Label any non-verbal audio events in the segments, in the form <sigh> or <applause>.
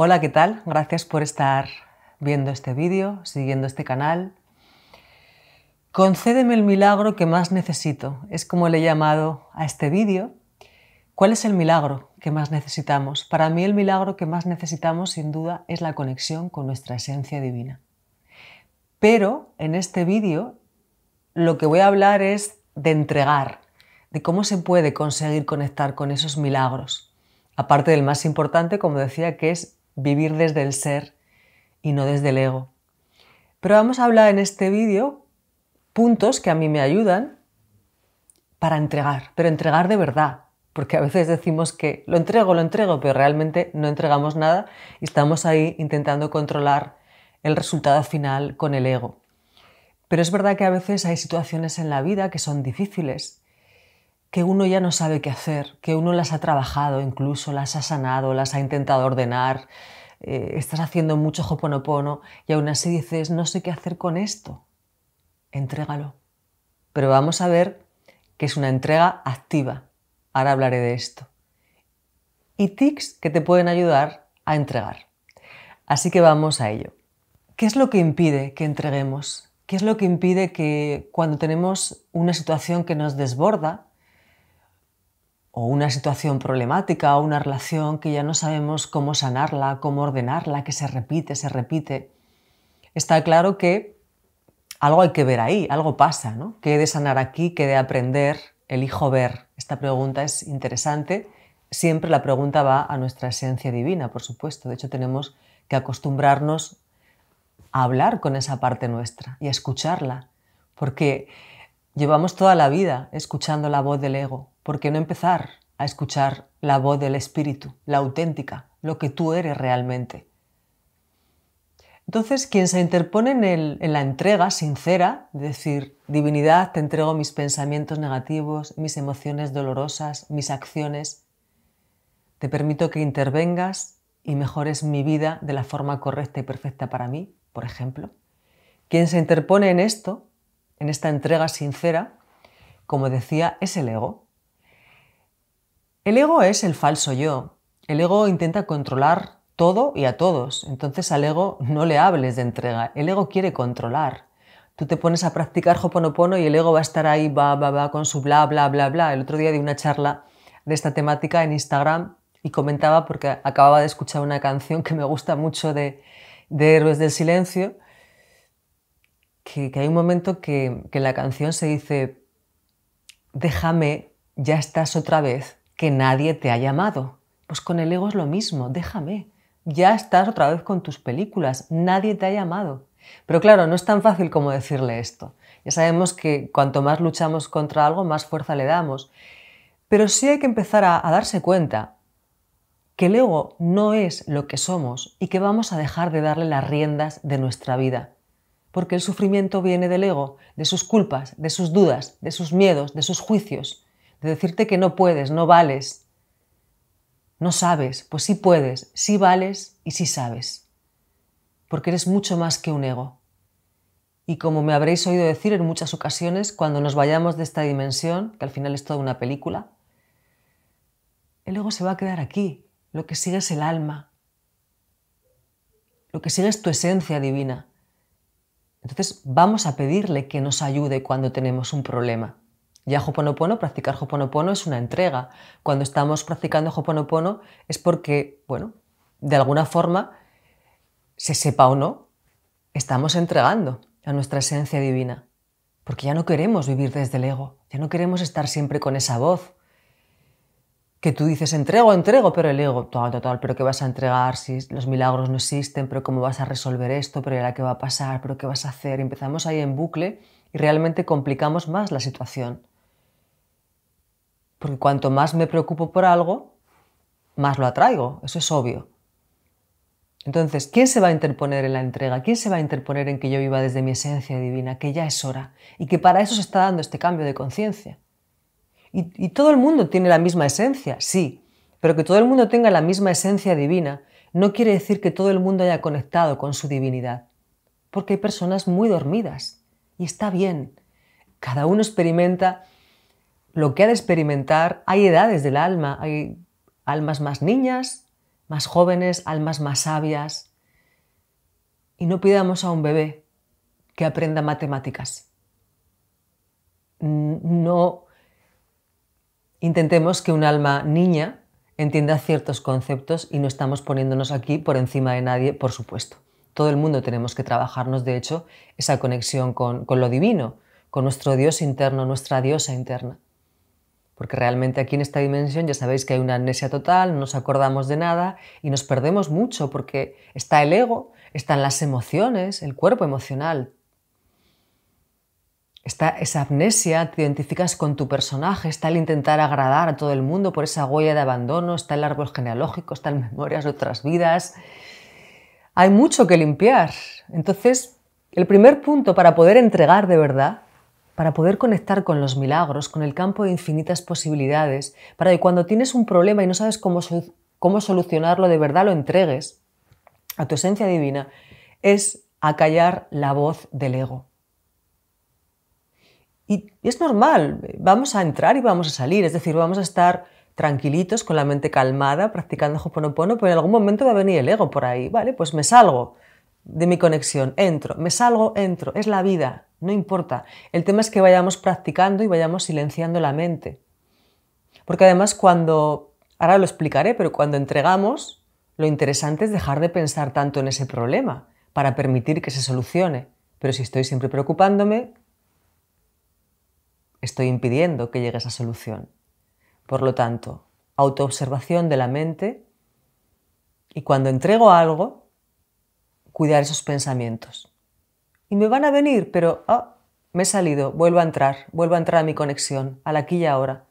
Hola, ¿qué tal? Gracias por estar viendo este vídeo, siguiendo este canal. Concédeme el milagro que más necesito. Es como le he llamado a este vídeo. ¿Cuál es el milagro que más necesitamos? Para mí el milagro que más necesitamos sin duda es la conexión con nuestra esencia divina. Pero en este vídeo lo que voy a hablar es de entregar, de cómo se puede conseguir conectar con esos milagros. Aparte del más importante, como decía, que es vivir desde el ser y no desde el ego. Pero vamos a hablar en este vídeo puntos que a mí me ayudan para entregar, pero entregar de verdad, porque a veces decimos que lo entrego, lo entrego, pero realmente no entregamos nada y estamos ahí intentando controlar el resultado final con el ego. Pero es verdad que a veces hay situaciones en la vida que son difíciles que uno ya no sabe qué hacer, que uno las ha trabajado incluso, las ha sanado, las ha intentado ordenar, eh, estás haciendo mucho joponopono y aún así dices, no sé qué hacer con esto. Entrégalo. Pero vamos a ver que es una entrega activa. Ahora hablaré de esto. Y tics que te pueden ayudar a entregar. Así que vamos a ello. ¿Qué es lo que impide que entreguemos? ¿Qué es lo que impide que cuando tenemos una situación que nos desborda, o una situación problemática o una relación que ya no sabemos cómo sanarla, cómo ordenarla, que se repite, se repite, está claro que algo hay que ver ahí, algo pasa, ¿no? ¿Qué he de sanar aquí? ¿Qué he de aprender? Elijo ver. Esta pregunta es interesante. Siempre la pregunta va a nuestra esencia divina, por supuesto. De hecho, tenemos que acostumbrarnos a hablar con esa parte nuestra y a escucharla, porque Llevamos toda la vida escuchando la voz del ego. ¿Por qué no empezar a escuchar la voz del espíritu, la auténtica, lo que tú eres realmente? Entonces, quien se interpone en, la entrega sincera, es decir, divinidad, te entrego mis pensamientos negativos, mis emociones dolorosas, mis acciones, te permito que intervengas y mejores mi vida de la forma correcta y perfecta para mí, por ejemplo. Quien se interpone en esto en esta entrega sincera, como decía, es el ego. El ego es el falso yo. El ego intenta controlar todo y a todos. Entonces al ego no le hables de entrega. El ego quiere controlar. Tú te pones a practicar Hoponopono y el ego va a estar ahí, va, va, va, con su bla, bla, bla, bla. El otro día di una charla de esta temática en Instagram y comentaba, porque acababa de escuchar una canción que me gusta mucho de, de Héroes del Silencio, que, hay un momento que, que, la canción se dice, déjame, ya estás otra vez, que nadie te ha llamado. Pues con el ego es lo mismo, déjame, ya estás otra vez con tus películas, nadie te ha llamado. Pero claro, no es tan fácil como decirle esto. Ya sabemos que cuanto más luchamos contra algo, más fuerza le damos. Pero sí hay que empezar a darse cuenta que el ego no es lo que somos y que vamos a dejar de darle las riendas de nuestra vida porque el sufrimiento viene del ego, de sus culpas, de sus dudas, de sus miedos, de sus juicios, de decirte que no puedes, no vales, no sabes, pues sí puedes, sí vales y sí sabes, porque eres mucho más que un ego. Y como me habréis oído decir en muchas ocasiones, cuando nos vayamos de esta dimensión, que al final es toda una película, el ego se va a quedar aquí, lo que sigue es el alma, lo que sigue es tu esencia divina, entonces vamos a pedirle que nos ayude cuando tenemos un problema. Ya Hoponopono, practicar Hoponopono es una entrega. Cuando estamos practicando Hoponopono es porque, bueno, de alguna forma, se sepa o no, estamos entregando a nuestra esencia divina. Porque ya no queremos vivir desde el ego, ya no queremos estar siempre con esa voz que tú dices, entrego, entrego, pero el ego, total, total, pero ¿qué vas a entregar si los milagros no existen? ¿Pero cómo vas a resolver esto? ¿Pero qué va a pasar? ¿Pero qué vas a hacer? empezamos ahí en bucle y realmente complicamos más la situación. Porque cuanto más me preocupo por algo, más lo atraigo, eso es obvio. Entonces, ¿quién se va a interponer en la entrega? ¿Quién se va a interponer en que yo viva desde mi esencia divina, que ya es hora? Y que para eso se está dando este cambio de conciencia. Y, todo el mundo tiene la misma esencia, sí, pero que todo el mundo tenga la misma esencia divina no quiere decir que todo el mundo haya conectado con su divinidad, porque hay personas muy dormidas y está bien. Cada uno experimenta lo que ha de experimentar. Hay edades del alma, hay almas más niñas, más jóvenes, almas más sabias. Y no pidamos a un bebé que aprenda matemáticas. No intentemos que un alma niña entienda ciertos conceptos y no estamos poniéndonos aquí por encima de nadie, por supuesto. Todo el mundo tenemos que trabajarnos, de hecho, esa conexión con, lo divino, con nuestro Dios interno, nuestra diosa interna. Porque realmente aquí en esta dimensión ya sabéis que hay una amnesia total, no nos acordamos de nada y nos perdemos mucho porque está el ego, están las emociones, el cuerpo emocional, Está esa amnesia, te identificas con tu personaje, está el intentar agradar a todo el mundo por esa huella de abandono, está el árbol genealógico, están <laughs> memorias de otras vidas. Hay mucho que limpiar. Entonces, el primer punto para poder entregar de verdad, para poder conectar con los milagros, con el campo de infinitas posibilidades, para que cuando tienes un problema y no sabes cómo, cómo solucionarlo de verdad, lo entregues a tu esencia divina, es acallar la voz del ego y es normal, vamos a entrar y vamos a salir, es decir, vamos a estar tranquilitos, con la mente calmada, practicando Hoponopono, pero en algún momento va a venir el ego por ahí, ¿vale? Pues me salgo de mi conexión, entro, me salgo, entro, es la vida, no importa. El tema es que vayamos practicando y vayamos silenciando la mente. Porque además cuando, ahora lo explicaré, pero cuando entregamos, lo interesante es dejar de pensar tanto en ese problema para permitir que se solucione. Pero si estoy siempre preocupándome, Estoy impidiendo que llegue esa solución. Por lo tanto, autoobservación de la mente y cuando entrego algo, cuidar esos pensamientos. Y me van a venir, pero ah, me he salido, vuelvo a entrar, vuelvo a entrar a mi conexión, a la aquí y ahora.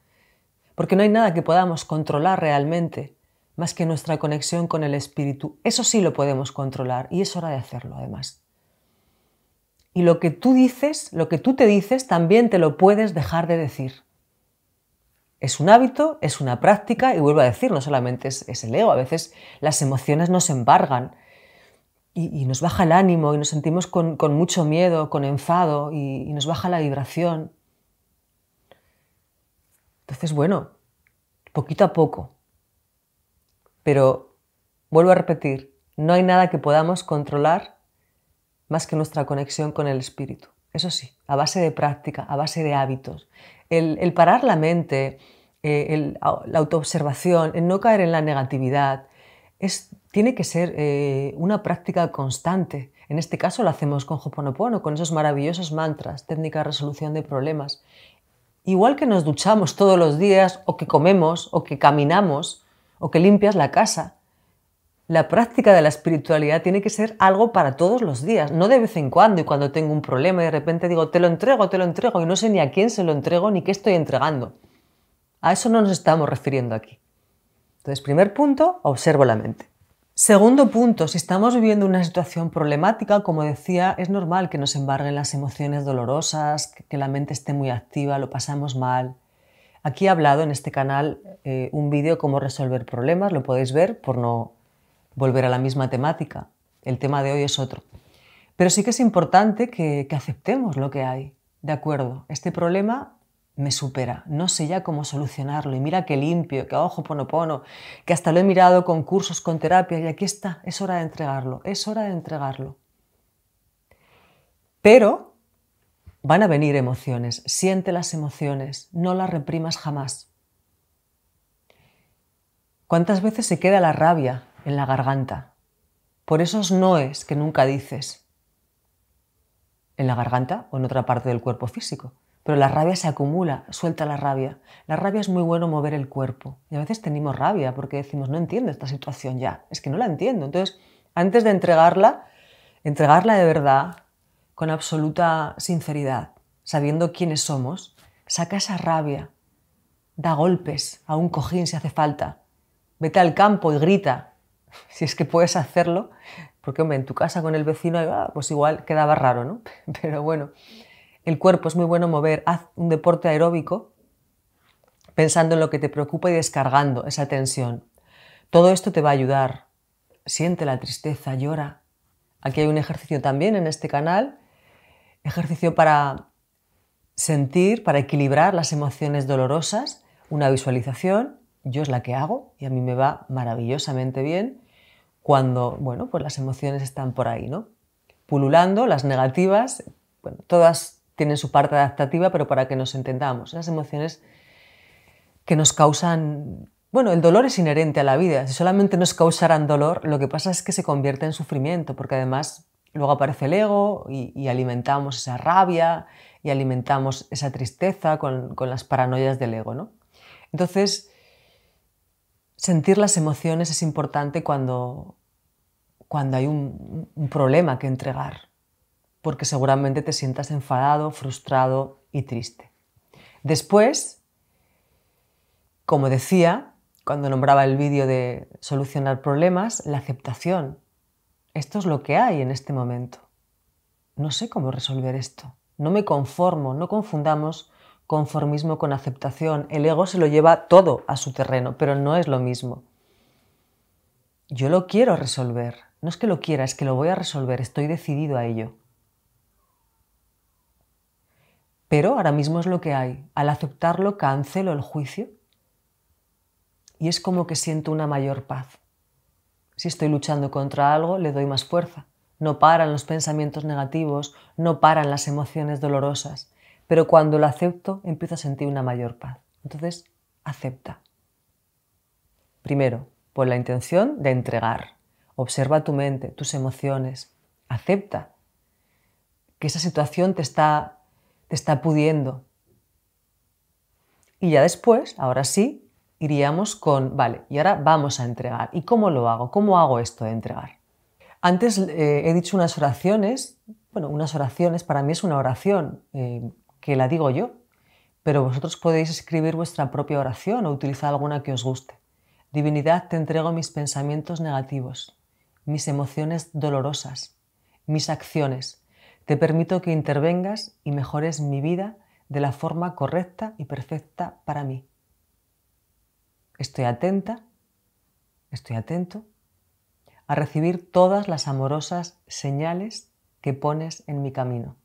Porque no hay nada que podamos controlar realmente más que nuestra conexión con el espíritu. Eso sí lo podemos controlar y es hora de hacerlo además. Y lo que tú dices, lo que tú te dices, también te lo puedes dejar de decir. Es un hábito, es una práctica, y vuelvo a decir, no solamente es, el ego, a veces las emociones nos embargan y, nos baja el ánimo y nos sentimos con, mucho miedo, con enfado y nos baja la vibración. Entonces, bueno, poquito a poco. Pero, vuelvo a repetir, no hay nada que podamos controlar más que nuestra conexión con el espíritu. Eso sí, a base de práctica, a base de hábitos. El, parar la mente, eh, la autoobservación, el no caer en la negatividad, tiene que ser eh, una práctica constante. En este caso lo hacemos con Hoponopono, con esos maravillosos mantras, técnica de resolución de problemas. Igual que nos duchamos todos los días, o que comemos, o que caminamos, o que limpias la casa, la práctica de la espiritualidad tiene que ser algo para todos los días, no de vez en cuando y cuando tengo un problema y de repente digo, te lo entrego, te lo entrego y no sé ni a quién se lo entrego ni qué estoy entregando. A eso no nos estamos refiriendo aquí. Entonces, primer punto, observo la mente. Segundo punto, si estamos viviendo una situación problemática, como decía, es normal que nos embarguen las emociones dolorosas, que la mente esté muy activa, lo pasamos mal. Aquí he hablado en este canal eh, un vídeo cómo resolver problemas, lo podéis ver por no volver a la misma temática. El tema de hoy es otro. Pero sí que es importante que, aceptemos lo que hay. De acuerdo, este problema me supera, no sé ya cómo solucionarlo y mira qué limpio, que ojo ponopono, que hasta lo he mirado con cursos, con terapia y aquí está, es hora de entregarlo, es hora de entregarlo. Pero van a venir emociones, siente las emociones, no las reprimas jamás. ¿Cuántas veces se queda la rabia en la garganta, por esos noes que nunca dices. En la garganta o en otra parte del cuerpo físico. Pero la rabia se acumula, suelta la rabia. La rabia es muy bueno mover el cuerpo. Y a veces tenemos rabia porque decimos, no entiendo esta situación ya, es que no la entiendo. Entonces, antes de entregarla, entregarla de verdad, con absoluta sinceridad, sabiendo quiénes somos, saca esa rabia, da golpes a un cojín si hace falta, vete al campo y grita, <laughs> si es que puedes hacerlo, porque hombre, en tu casa con el vecino, pues igual quedaba raro, ¿no? <laughs> Pero bueno, el cuerpo es muy bueno mover, haz un deporte aeróbico pensando en lo que te preocupa y descargando esa tensión. Todo esto te va a ayudar. Siente la tristeza, llora. Aquí hay un ejercicio también en este canal, ejercicio para sentir, para equilibrar las emociones dolorosas, una visualización yo es la que hago y a mí me va maravillosamente bien cuando, bueno, pues las emociones están por ahí, ¿no? Pululando, las negativas, bueno, todas tienen su parte adaptativa, pero para que nos entendamos, las emociones que nos causan, bueno, el dolor es inherente a la vida, si solamente nos causaran dolor, lo que pasa es que se convierte en sufrimiento, porque además luego aparece el ego y, alimentamos esa rabia y alimentamos esa tristeza con, con las paranoias del ego, ¿no? Entonces, sentir las emociones es importante cuando, hay un, un, problema que entregar, porque seguramente te sientas enfadado, frustrado y triste. Después, como decía, cuando nombraba el vídeo de solucionar problemas, la aceptación. Esto es lo que hay en este momento. No sé cómo resolver esto. No me conformo, no confundamos conformismo con aceptación. El ego se lo lleva todo a su terreno, pero no es lo mismo. Yo lo quiero resolver. No es que lo quiera, es que lo voy a resolver. Estoy decidido a ello. Pero ahora mismo es lo que hay. Al aceptarlo, cancelo el juicio y es como que siento una mayor paz. Si estoy luchando contra algo, le doy más fuerza. No paran los pensamientos negativos, no paran las emociones dolorosas. Pero cuando lo acepto, empiezo a sentir una mayor paz. Entonces, acepta. Primero, por la intención de entregar. Observa tu mente, tus emociones. Acepta que esa situación te está, te está pudiendo. Y ya después, ahora sí, iríamos con, vale, y ahora vamos a entregar. ¿Y cómo lo hago? ¿Cómo hago esto de entregar? Antes eh, he dicho unas oraciones, bueno, unas oraciones, para mí es una oración eh, que la digo yo, pero vosotros podéis escribir vuestra propia oración o utilizar alguna que os guste. Divinidad, te entrego mis pensamientos negativos, mis emociones dolorosas, mis acciones. Te permito que intervengas y mejores mi vida de la forma correcta y perfecta para mí. Estoy atenta, estoy atento a recibir todas las amorosas señales que pones en mi camino.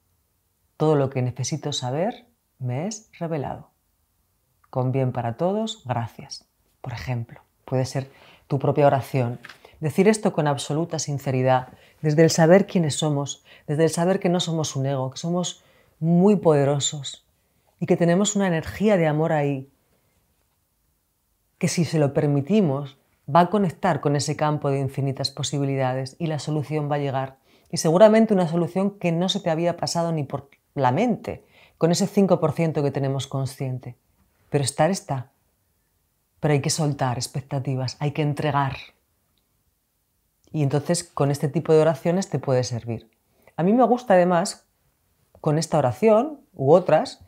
Todo lo que necesito saber me es revelado. Con bien para todos, gracias. Por ejemplo, puede ser tu propia oración. Decir esto con absoluta sinceridad, desde el saber quiénes somos, desde el saber que no somos un ego, que somos muy poderosos y que tenemos una energía de amor ahí, que si se lo permitimos va a conectar con ese campo de infinitas posibilidades y la solución va a llegar. Y seguramente una solución que no se te había pasado ni por la mente, con ese 5% que tenemos consciente. Pero estar está. Pero hay que soltar expectativas, hay que entregar. Y entonces con este tipo de oraciones te puede servir. A mí me gusta además, con esta oración u otras,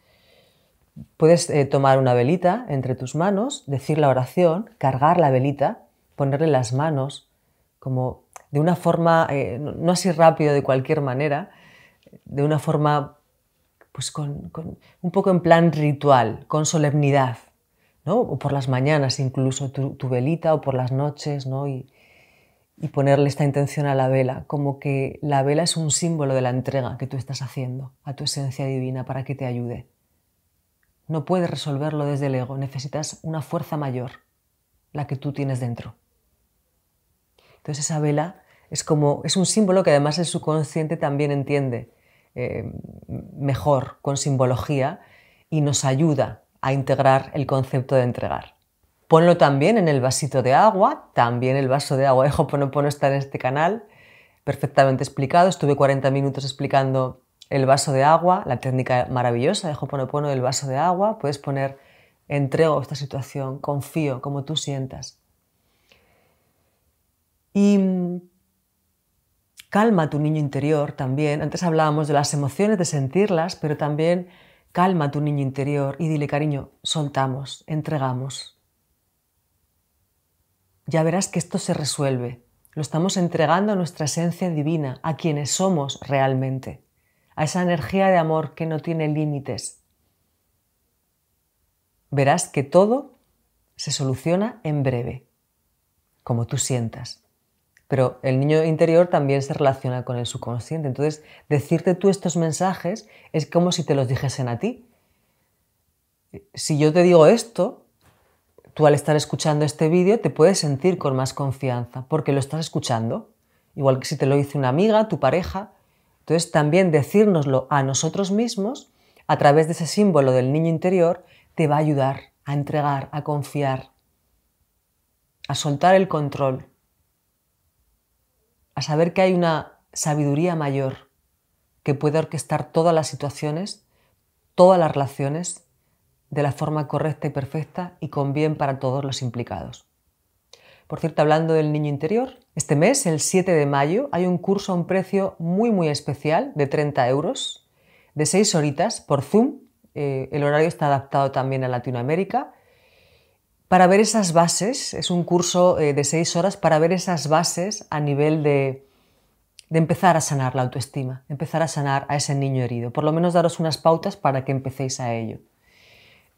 puedes eh, tomar una velita entre tus manos, decir la oración, cargar la velita, ponerle las manos como de una forma, eh, no así rápido de cualquier manera, de una forma pues con, un poco en plan ritual, con solemnidad, ¿no? O por las mañanas incluso tu, velita o por las noches, ¿no? Y, y ponerle esta intención a la vela, como que la vela es un símbolo de la entrega que tú estás haciendo a tu esencia divina para que te ayude. No puedes resolverlo desde el ego, necesitas una fuerza mayor, la que tú tienes dentro. Entonces esa vela es como es un símbolo que además el subconsciente también entiende eh, mejor con simbología y nos ayuda a integrar el concepto de entregar. Ponlo también en el vasito de agua, también el vaso de agua de Joponopono está en este canal, perfectamente explicado. Estuve 40 minutos explicando el vaso de agua, la técnica maravillosa de Hoponopono el vaso de agua. Puedes poner entrego esta situación, confío, como tú sientas. Y calma a tu niño interior también. Antes hablábamos de las emociones, de sentirlas, pero también calma a tu niño interior y dile, cariño, soltamos, entregamos. Ya verás que esto se resuelve. Lo estamos entregando a nuestra esencia divina, a quienes somos realmente, a esa energía de amor que no tiene límites. Verás que todo se soluciona en breve, como tú sientas. Pero el niño interior también se relaciona con el subconsciente. Entonces, decirte tú estos mensajes es como si te los dijesen a ti. Si yo te digo esto, tú al estar escuchando este vídeo te puedes sentir con más confianza porque lo estás escuchando. Igual que si te lo dice una amiga, tu pareja. Entonces, también decírnoslo a nosotros mismos a través de ese símbolo del niño interior te va a ayudar a entregar, a confiar, a soltar el control a saber que hay una sabiduría mayor que puede orquestar todas las situaciones, todas las relaciones, de la forma correcta y perfecta y con bien para todos los implicados. Por cierto, hablando del niño interior, este mes, el 7 de mayo, hay un curso a un precio muy, muy especial de 30 euros, de 6 horitas por Zoom. Eh, el horario está adaptado también a Latinoamérica para ver esas bases, es un curso eh, de seis horas para ver esas bases a nivel de, empezar a sanar la autoestima, empezar a sanar a ese niño herido. Por lo menos daros unas pautas para que empecéis a ello.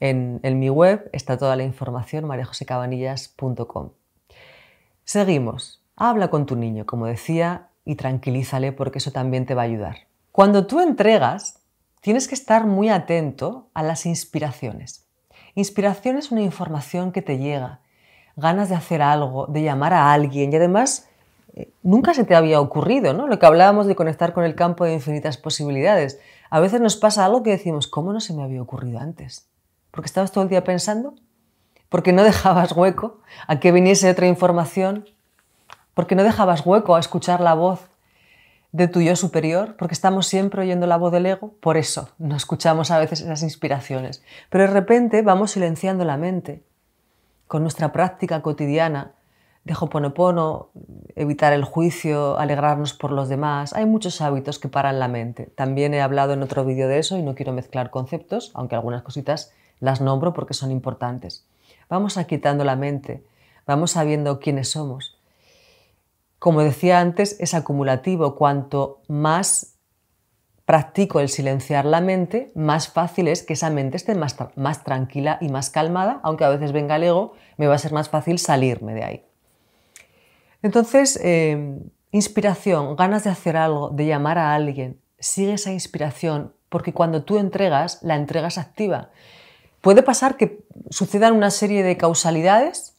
En, en mi web está toda la información, mariajosecabanillas.com. Seguimos. Habla con tu niño, como decía, y tranquilízale porque eso también te va a ayudar. Cuando tú entregas, tienes que estar muy atento a las inspiraciones. Inspiración es una información que te llega, ganas de hacer algo, de llamar a alguien y además eh, nunca se te había ocurrido, ¿no? Lo que hablábamos de conectar con el campo de infinitas posibilidades. A veces nos pasa algo que decimos, ¿cómo no se me había ocurrido antes? Porque estabas todo el día pensando, porque no dejabas hueco a que viniese otra información, porque no dejabas hueco a escuchar la voz de tu yo superior, porque estamos siempre oyendo la voz del ego, por eso no escuchamos a veces esas inspiraciones. Pero de repente vamos silenciando la mente con nuestra práctica cotidiana de joponopono, evitar el juicio, alegrarnos por los demás. Hay muchos hábitos que paran la mente. También he hablado en otro vídeo de eso y no quiero mezclar conceptos, aunque algunas cositas las nombro porque son importantes. Vamos aquitando la mente, vamos sabiendo quiénes somos, como decía antes, es acumulativo. Cuanto más practico el silenciar la mente, más fácil es que esa mente esté más, tranquila y más calmada, aunque a veces venga el ego, me va a ser más fácil salirme de ahí. Entonces, em, inspiración, ganas de hacer algo, de llamar a alguien, sigue esa inspiración, porque cuando tú entregas, la entregas activa. Puede pasar que sucedan una serie de causalidades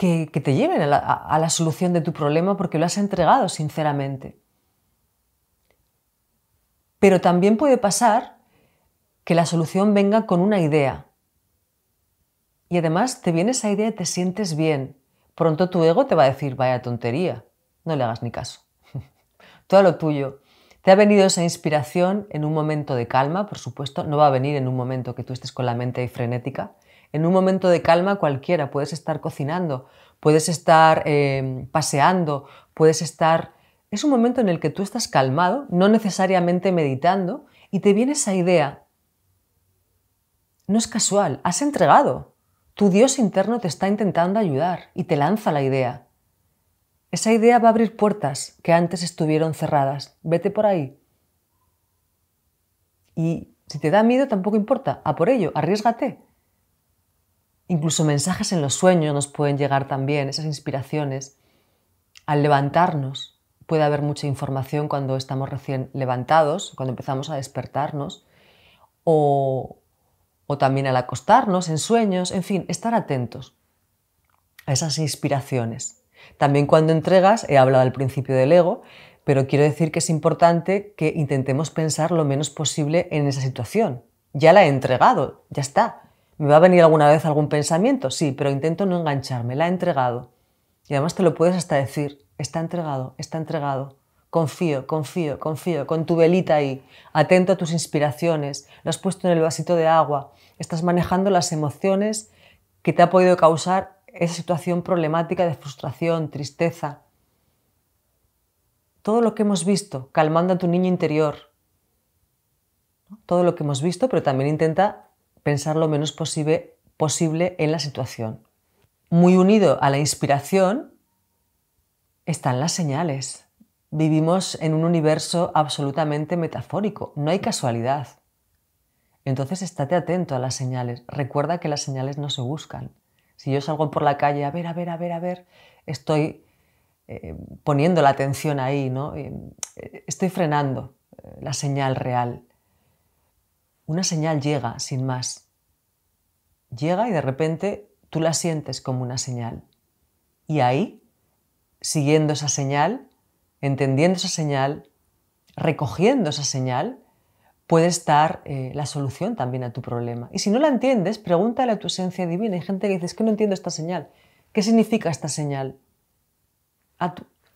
que, te lleven a la, solución de tu problema porque lo has entregado sinceramente. Pero también puede pasar que la solución venga con una idea. Y además te viene esa idea y te sientes bien. Pronto tu ego te va a decir, vaya tontería, no le hagas ni caso. <laughs> Todo lo tuyo. Te ha venido esa inspiración en un momento de calma, por supuesto, no va a venir en un momento que tú estés con la mente frenética, en un momento de calma cualquiera, puedes estar cocinando, puedes estar eh, paseando, puedes estar... Es un momento en el que tú estás calmado, no necesariamente meditando, y te viene esa idea. No es casual, has entregado. Tu Dios interno te está intentando ayudar y te lanza la idea. Esa idea va a abrir puertas que antes estuvieron cerradas. Vete por ahí. Y si te da miedo, tampoco importa. A por ello, arriesgate. Incluso mensajes en los sueños nos pueden llegar también, esas inspiraciones. Al levantarnos puede haber mucha información cuando estamos recién levantados, cuando empezamos a despertarnos, o, también al acostarnos en sueños, en fin, estar atentos a esas inspiraciones. También cuando entregas, he hablado al principio del ego, pero quiero decir que es importante que intentemos pensar lo menos posible en esa situación. Ya la he entregado, ya está. ¿Me va a venir alguna vez algún pensamiento? Sí, pero intento no engancharme, la he entregado. Y además te lo puedes hasta decir, está entregado, está entregado. Confío, confío, confío, con tu velita ahí, atento a tus inspiraciones, lo has puesto en el vasito de agua, estás manejando las emociones que te ha podido causar esa situación problemática de frustración, tristeza. Todo lo que hemos visto, calmando a tu niño interior. Todo lo que hemos visto, pero también intenta pensar lo menos posible, posible en la situación. Muy unido a la inspiración están las señales. Vivimos en un universo absolutamente metafórico, no hay casualidad. Entonces estate atento a las señales. Recuerda que las señales no se buscan. Si yo salgo por la calle, a ver, a ver, a ver, a ver, estoy eh, poniendo la atención ahí, ¿no? Eh, estoy frenando eh, la señal real. Una señal llega sin más. Llega y de repente tú la sientes como una señal. Y ahí, siguiendo esa señal, entendiendo esa señal, recogiendo esa señal, puede estar eh, la solución también a tu problema. Y si no la entiendes, pregúntale a tu esencia divina. Hay gente que dice, es que no entiendo esta señal. ¿Qué significa esta señal?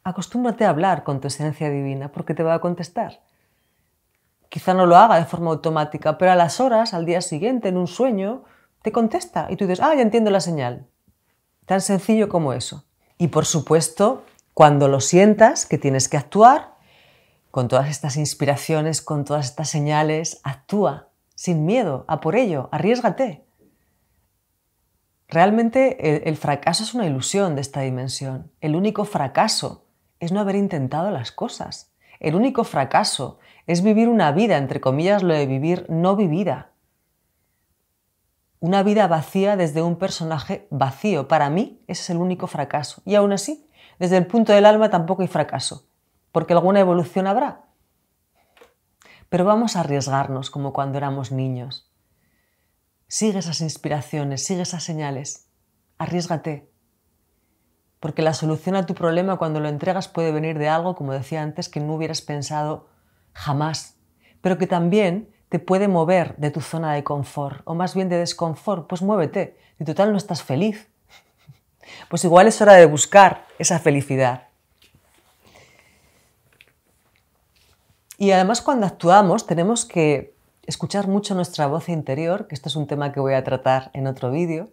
acostúmbrate a hablar con tu esencia divina porque te va a contestar. Quizá no lo haga de forma automática, pero a las horas, al día siguiente, en un sueño, te contesta y tú dices, ah, ya entiendo la señal. Tan sencillo como eso. Y por supuesto, cuando lo sientas que tienes que actuar, con todas estas inspiraciones, con todas estas señales, actúa sin miedo, a por ello, arriesgate. Realmente el, el, fracaso es una ilusión de esta dimensión. El único fracaso es no haber intentado las cosas. El único fracaso es vivir una vida, entre comillas, lo de vivir no vivida. Una vida vacía desde un personaje vacío. Para mí ese es el único fracaso. Y aún así, desde el punto del alma tampoco hay fracaso, porque alguna evolución habrá. Pero vamos a arriesgarnos como cuando éramos niños. Sigue esas inspiraciones, sigue esas señales. Arriesgate. Porque la solución a tu problema cuando lo entregas puede venir de algo, como decía antes, que no hubieras pensado jamás, pero que también te puede mover de tu zona de confort, o más bien de desconfort, pues muévete, y total no estás feliz. <laughs> Pues igual es hora de buscar esa felicidad. Y además cuando actuamos tenemos que escuchar mucho nuestra voz interior, que esto es un tema que voy a tratar en otro vídeo,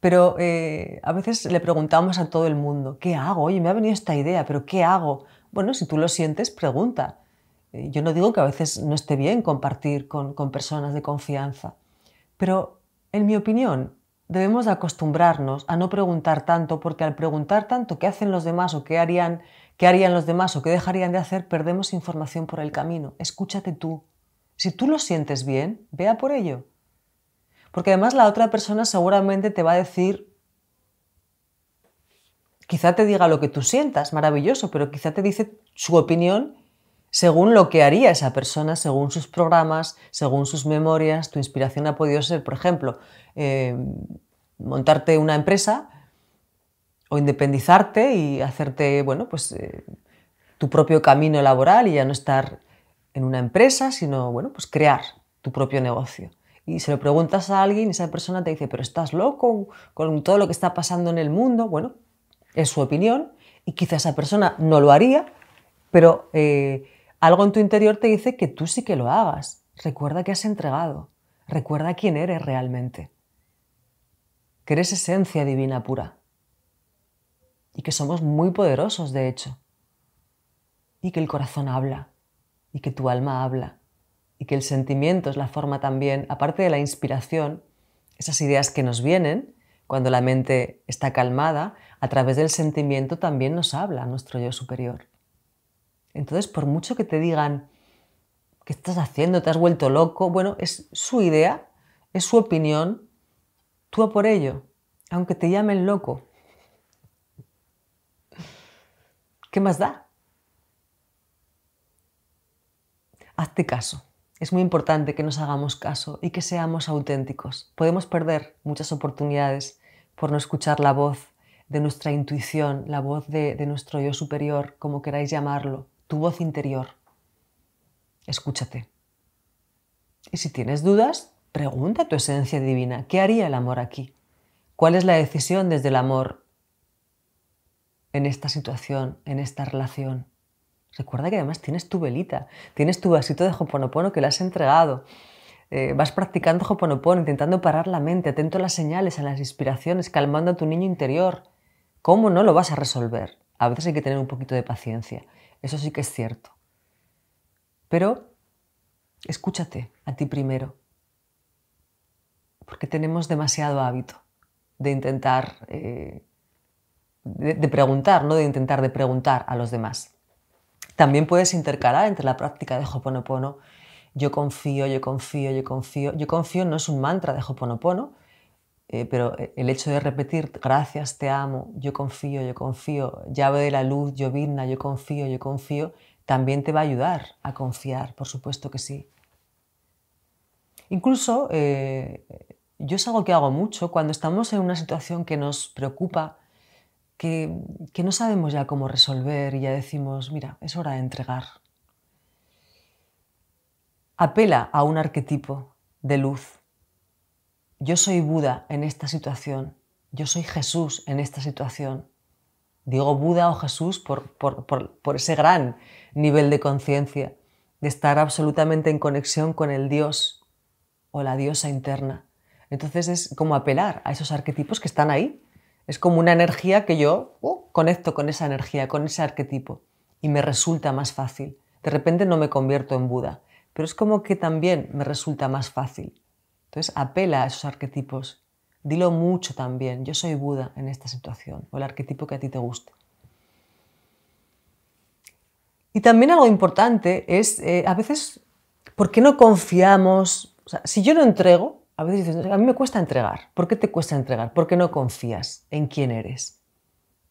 pero eh, a veces le preguntamos a todo el mundo, ¿qué hago? Oye, me ha venido esta idea, pero ¿qué hago? Bueno, si tú lo sientes, pregunta. Eh, yo no digo que a veces no esté bien compartir con, personas de confianza, pero en mi opinión debemos acostumbrarnos a no preguntar tanto porque al preguntar tanto qué hacen los demás o qué harían, qué harían los demás o qué dejarían de hacer, perdemos información por el camino. Escúchate tú. Si tú lo sientes bien, vea por ello. Porque además la otra persona seguramente te va a decir, quizá te diga lo que tú sientas, maravilloso, pero quizá te dice su opinión según lo que haría esa persona, según sus programas, según sus memorias. Tu inspiración ha podido ser, por ejemplo, em, montarte una empresa o independizarte y hacerte, bueno, pues eh, tu propio camino laboral y ya no estar en una empresa, sino, bueno, pues crear tu propio negocio. Y se lo preguntas a alguien esa persona te dice, pero estás loco con todo lo que está pasando en el mundo. Bueno, es su opinión y quizá esa persona no lo haría, pero eh, algo en tu interior te dice que tú sí que lo hagas. Recuerda que has entregado. Recuerda quién eres realmente. Que eres esencia divina pura. Y que somos muy poderosos, de hecho. Y que el corazón habla. Y que tu alma habla. Y que el sentimiento es la forma también, aparte de la inspiración, esas ideas que nos vienen, cuando la mente está calmada, a través del sentimiento también nos habla nuestro yo superior. Entonces, por mucho que te digan, ¿qué estás haciendo? ¿Te has vuelto loco? Bueno, es su idea, es su opinión, tú a por ello, aunque te llamen loco. ¿Qué más da? Hazte caso. Es muy importante que nos hagamos caso y que seamos auténticos. Podemos perder muchas oportunidades por no escuchar la voz de nuestra intuición, la voz de, de nuestro yo superior, como queráis llamarlo tu voz interior. Escúchate. Y si tienes dudas, pregunta a tu esencia divina, ¿qué haría el amor aquí? ¿Cuál es la decisión desde el amor en esta situación, en esta relación? Recuerda que además tienes tu velita, tienes tu vasito de Hoponopono que le has entregado. Eh, vas practicando Hoponopono, intentando parar la mente, atento a las señales, a las inspiraciones, calmando a tu niño interior. ¿Cómo no lo vas a resolver? A veces hay que tener un poquito de paciencia. Eso sí que es cierto. Pero escúchate a ti primero, porque tenemos demasiado hábito de intentar, eh, de, preguntar, ¿no? de intentar de preguntar a los demás. También puedes intercalar entre la práctica de Hoponopono, yo confío, yo confío, yo confío. Yo confío no es un mantra de Hoponopono, eh, pero eh, el hecho de repetir, gracias, te amo, yo confío, yo confío, llave de la luz, yo vidna, yo confío, yo confío, también te va a ayudar a confiar, por supuesto que sí. Incluso, eh, yo es algo que hago mucho, cuando estamos en una situación que nos preocupa, que, que, no sabemos ya cómo resolver y ya decimos, mira, es hora de entregar. Apela a un arquetipo de luz, yo soy Buda en esta situación, yo soy Jesús en esta situación. Digo Buda o Jesús por, ese gran nivel de conciencia, de estar absolutamente en conexión con el Dios o la diosa interna. Entonces es como apelar a esos arquetipos que están ahí. Es como una energía que yo uh, conecto con esa energía, con ese arquetipo, y me resulta más fácil. De repente no me convierto en Buda, pero es como que también me resulta más fácil. Entonces apela a esos arquetipos. Dilo mucho también. Yo soy Buda en esta situación o el arquetipo que a ti te guste. Y también algo importante es, eh, a veces, ¿por qué no confiamos? si yo no entrego, a veces dices, a mí me cuesta entregar. ¿Por qué te cuesta entregar? ¿Por qué no confías en quién eres.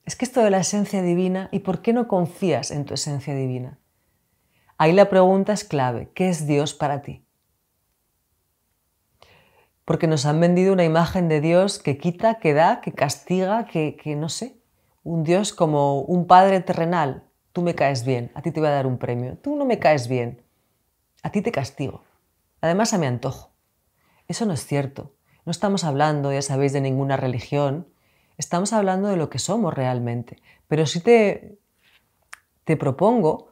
Es que esto de la esencia divina, ¿y por qué no confías en tu esencia divina? Ahí la pregunta es clave. ¿Qué es Dios para ti? porque nos han vendido una imagen de Dios que quita, que da, que castiga, que, no sé, un Dios como un Padre terrenal. Tú me caes bien, a ti te voy a dar un premio. Tú no me caes bien, a ti te castigo. Además, a mi antojo. Eso no es cierto. No estamos hablando, ya sabéis, de ninguna religión. Estamos hablando de lo que somos realmente. Pero si te, te propongo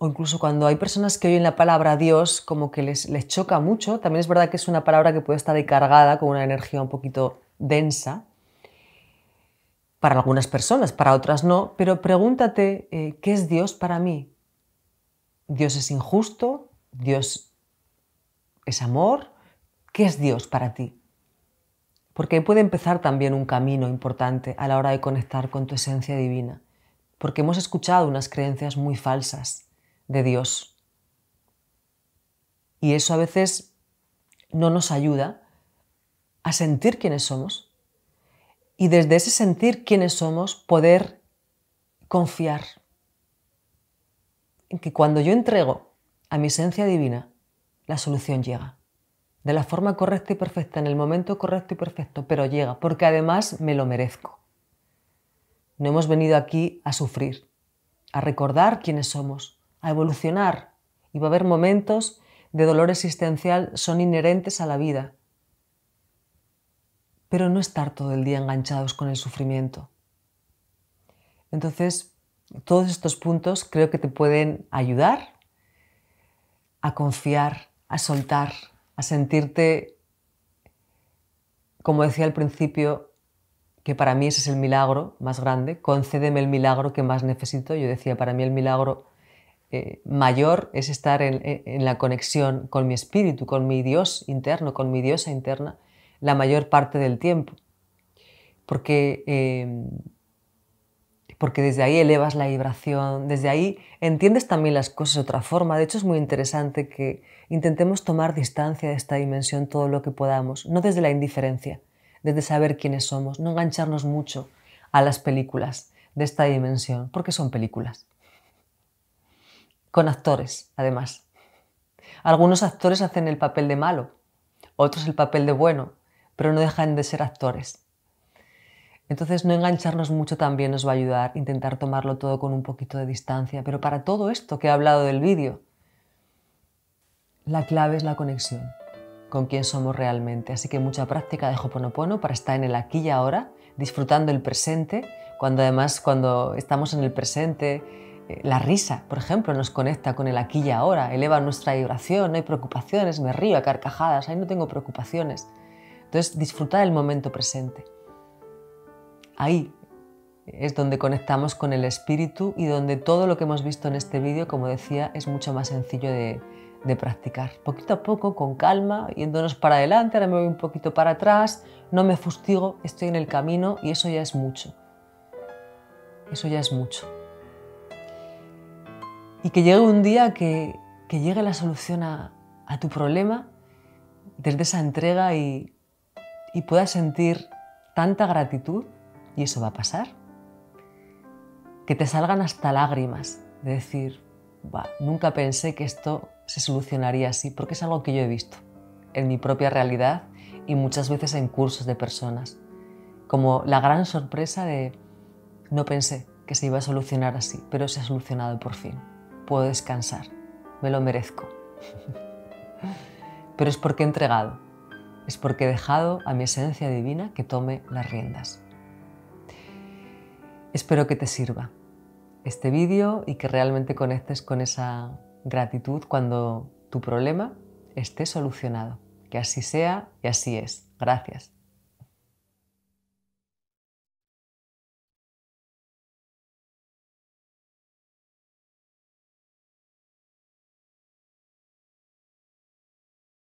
o incluso cuando hay personas que oyen la palabra Dios como que les, choca mucho, también es verdad que es una palabra que puede estar cargada con una energía un poquito densa, para algunas personas, para otras no, pero pregúntate, eh, ¿qué es Dios para mí? Dios es injusto, Dios es amor, ¿qué es Dios para ti? Porque puede empezar también un camino importante a la hora de conectar con tu esencia divina, porque hemos escuchado unas creencias muy falsas de Dios. Y eso a veces no nos ayuda a sentir quiénes somos. Y desde ese sentir quiénes somos, poder confiar en que cuando yo entrego a mi esencia divina, la solución llega. De la forma correcta y perfecta, en el momento correcto y perfecto, pero llega, porque además me lo merezco. No hemos venido aquí a sufrir, a recordar quiénes somos, a evolucionar y va a haber momentos de dolor existencial son inherentes a la vida. Pero no estar todo el día enganchados con el sufrimiento. Entonces, todos estos puntos creo que te pueden ayudar a confiar, a soltar, a sentirte, como decía al principio, que para mí ese es el milagro más grande, concédeme el milagro que más necesito. Yo decía, para mí el milagro eh, mayor es estar eh, en, la conexión con mi espíritu, con mi Dios interno, con mi diosa interna, la mayor parte del tiempo. Porque, em, porque desde ahí elevas la vibración, desde ahí entiendes también las cosas de otra forma. De hecho, es muy interesante que intentemos tomar distancia de esta dimensión todo lo que podamos, no desde la indiferencia, desde saber quiénes somos, no engancharnos mucho a las películas de esta dimensión, porque son películas con actores, además. Algunos actores hacen el papel de malo, otros el papel de bueno, pero no dejan de ser actores. Entonces no engancharnos mucho también nos va a ayudar, intentar tomarlo todo con un poquito de distancia, pero para todo esto que he hablado del vídeo, la clave es la conexión con quién somos realmente. Así que mucha práctica de Hoponopono para estar en el aquí y ahora, disfrutando el presente, cuando además cuando estamos en el presente la risa, por ejemplo, nos conecta con el aquí y ahora, eleva nuestra vibración, no hay preocupaciones, me río a carcajadas, ahí no tengo preocupaciones. Entonces, disfrutar el momento presente. Ahí es donde conectamos con el espíritu y donde todo lo que hemos visto en este vídeo, como decía, es mucho más sencillo de, practicar. Poquito a poco, con calma, yéndonos para adelante, ahora me voy un poquito para atrás, no me fustigo, estoy en el camino y eso ya es mucho. Eso ya es mucho y que llegue un día que, llegue la solución a, tu problema desde esa entrega y, puedas sentir tanta gratitud, y eso va a pasar, que te salgan hasta lágrimas de decir, nunca pensé que esto se solucionaría así, porque es algo que yo he visto en mi propia realidad y muchas veces en cursos de personas, como la gran sorpresa de no pensé que se iba a solucionar así, pero se ha solucionado por fin puedo descansar, me lo merezco. <laughs> Pero es porque he entregado, es porque he dejado a mi esencia divina que tome las riendas. Espero que te sirva este vídeo y que realmente conectes con esa gratitud cuando tu problema esté solucionado. Que así sea y así es. Gracias.